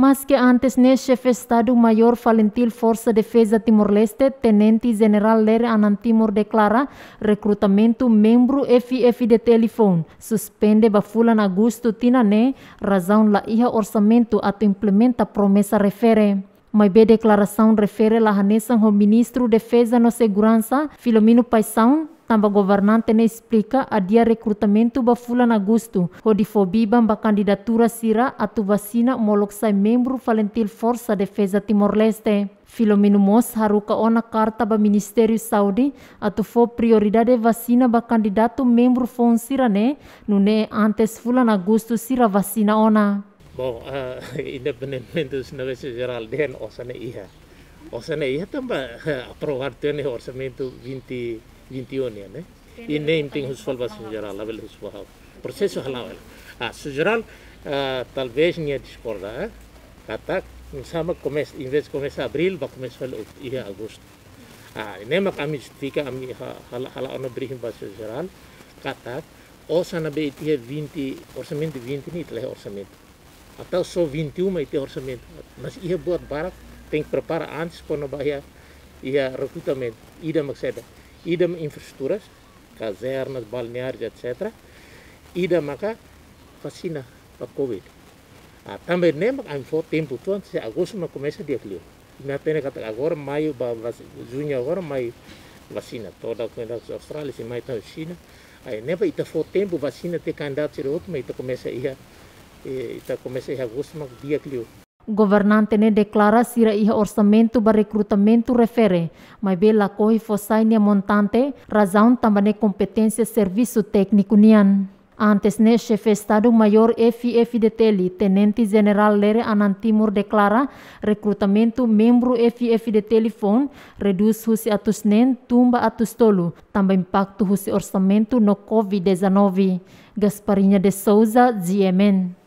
mas que antes neste chefe Estado-Maior Falentil Força Defesa Timor-Leste, Tenente General Ler Anantimor declara recrutamento membro FF de telefone. Suspende Bafulan Augusto Tinané, razão la ia orçamento ato implementa promessa refere. Mas bem declaração refere la Hanessan ao ministro Defesa no Segurança, Filomino paisão Tambah governante ne explica adia recrutamento ba fulan agosto, hodi fobiba ba candidatura sira atu vasina molok sai membro valentil Força Defesa Timor-Leste. Filomeno Mos haruka ona carta ba Ministério Saudi atu fo prioridade vasina ba candidato membro fonsira ne, nune antes fulan agustus sira vasina ona. Bom, uh, eh, independentemente dos negócios geral den osane iha. Osane iha também aprovar tene orçamento 20 جنتيون يعني إن نيمتين هسفل بس سجرال لبل هسفها بروسيسو هلاول آه سجرال talvez nia discorda kata eh? sama komes invest komes abril ba komes fel iya agosto ah ini mak ami stika ami hala hala ona brihim ba sejaran katak o be itie 20 orsamento 20 ni tle orsamento atau so 21 ma itie orsamento mas iya buat barak tem prepara antes para bahaya iya recrutamento ida maksada idem infraestruturas, casernas, balneários, etc. Idem maka vacina para Covid. Ah, também nem há um tempo, então, se agosto mas começa dia clio. Não apenas agora, maio, junho agora, maio, vacina. Toda a comunidade da Austrália, se mais na China. Aí nem para for tempo, vacina ter candidato ser outro, mas começa a ir, começando a agosto, mas dia clio. governante ne declara sira iha orsamentu ba recrutamento refere, mas bela corre fossai ne montante, razão também competência servisu técnico nian. Antes ne chefe Estado mayor Efi de Teli, Tenente General Lere Anantimur declara recrutamento membro Efi de Telefon reduz husi atus nen tumba atus tolu, tamba impacto husi orçamento no COVID-19. Gasparinha de Souza, ZMN.